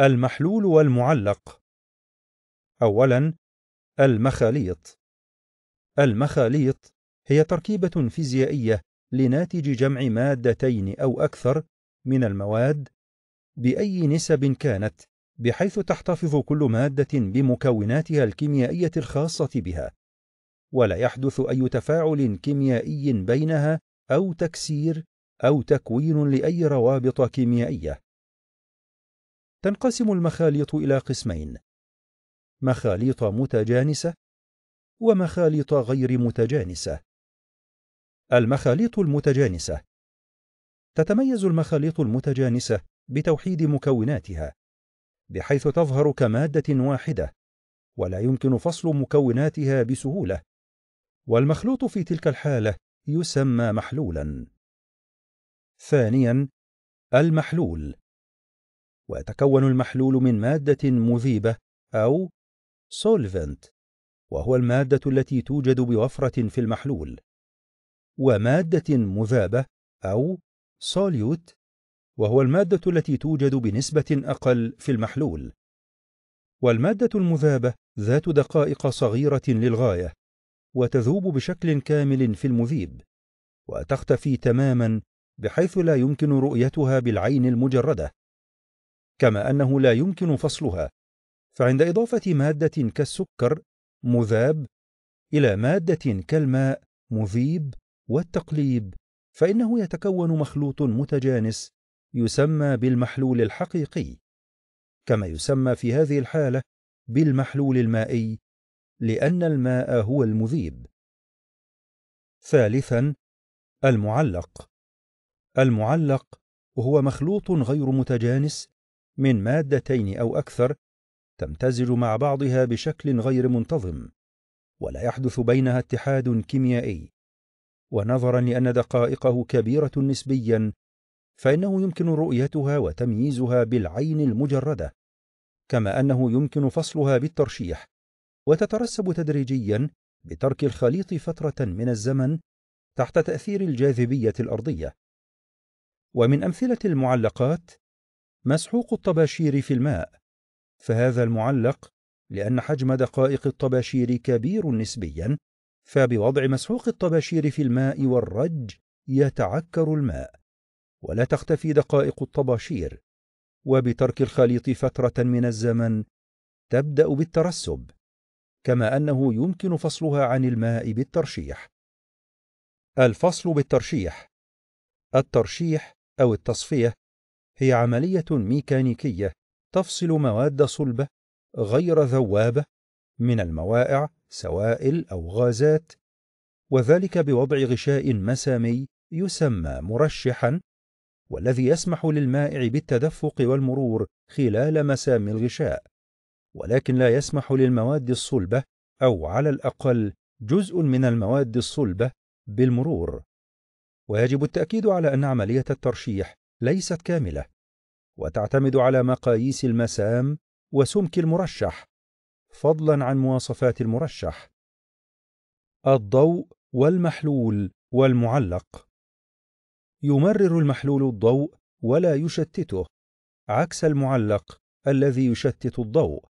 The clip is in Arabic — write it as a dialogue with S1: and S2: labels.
S1: المحلول والمعلق أولا المخاليط المخاليط هي تركيبة فيزيائية لناتج جمع مادتين أو أكثر من المواد بأي نسب كانت بحيث تحتفظ كل مادة بمكوناتها الكيميائية الخاصة بها ولا يحدث أي تفاعل كيميائي بينها أو تكسير أو تكوين لأي روابط كيميائية تنقسم المخاليط إلى قسمين مخاليط متجانسة ومخاليط غير متجانسة المخاليط المتجانسة تتميز المخاليط المتجانسة بتوحيد مكوناتها بحيث تظهر كمادة واحدة ولا يمكن فصل مكوناتها بسهولة والمخلوط في تلك الحالة يسمى محلولا ثانيا المحلول ويتكون المحلول من مادة مذيبة أو solvent وهو المادة التي توجد بوفرة في المحلول ومادة مذابة أو solute وهو المادة التي توجد بنسبة أقل في المحلول والمادة المذابة ذات دقائق صغيرة للغاية وتذوب بشكل كامل في المذيب وتختفي تماما بحيث لا يمكن رؤيتها بالعين المجرده كما أنه لا يمكن فصلها فعند إضافة مادة كالسكر مذاب إلى مادة كالماء مذيب والتقليب فإنه يتكون مخلوط متجانس يسمى بالمحلول الحقيقي كما يسمى في هذه الحالة بالمحلول المائي لأن الماء هو المذيب ثالثا المعلق المعلق هو مخلوط غير متجانس من مادتين أو أكثر تمتزج مع بعضها بشكل غير منتظم ولا يحدث بينها اتحاد كيميائي ونظرا لأن دقائقه كبيرة نسبيا فإنه يمكن رؤيتها وتمييزها بالعين المجردة كما أنه يمكن فصلها بالترشيح وتترسب تدريجيا بترك الخليط فترة من الزمن تحت تأثير الجاذبية الأرضية ومن أمثلة المعلقات مسحوق الطباشير في الماء فهذا المعلق لأن حجم دقائق الطباشير كبير نسبيا فبوضع مسحوق الطباشير في الماء والرج يتعكر الماء ولا تختفي دقائق الطباشير وبترك الخليط فترة من الزمن تبدأ بالترسب كما أنه يمكن فصلها عن الماء بالترشيح الفصل بالترشيح الترشيح أو التصفية هي عملية ميكانيكية تفصل مواد صلبة غير ذوابة من الموائع سوائل أو غازات وذلك بوضع غشاء مسامي يسمى مرشحا والذي يسمح للمائع بالتدفق والمرور خلال مسام الغشاء ولكن لا يسمح للمواد الصلبة أو على الأقل جزء من المواد الصلبة بالمرور ويجب التأكيد على أن عملية الترشيح ليست كاملة وتعتمد على مقاييس المسام وسمك المرشح فضلا عن مواصفات المرشح الضوء والمحلول والمعلق يمرر المحلول الضوء ولا يشتته عكس المعلق الذي يشتت الضوء